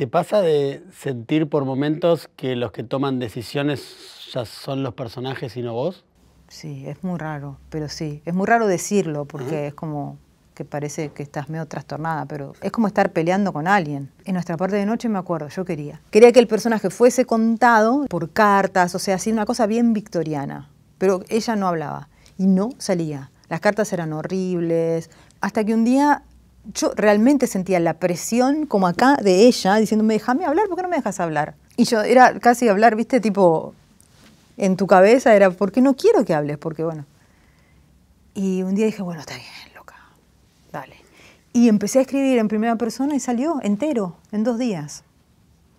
¿Te pasa de sentir por momentos que los que toman decisiones ya son los personajes y no vos? Sí, es muy raro, pero sí. Es muy raro decirlo porque es como que parece que estás medio trastornada, pero es como estar peleando con alguien. En nuestra parte de noche me acuerdo, yo quería. Quería que el personaje fuese contado por cartas, o sea, así una cosa bien victoriana, pero ella no hablaba y no salía. Las cartas eran horribles, hasta que un día yo realmente sentía la presión como acá de ella diciéndome, déjame hablar, ¿por qué no me dejas hablar? Y yo era casi hablar, viste, tipo, en tu cabeza era, ¿por qué no quiero que hables? Porque bueno. Y un día dije, bueno, está bien, loca, dale. Y empecé a escribir en primera persona y salió entero, en dos días.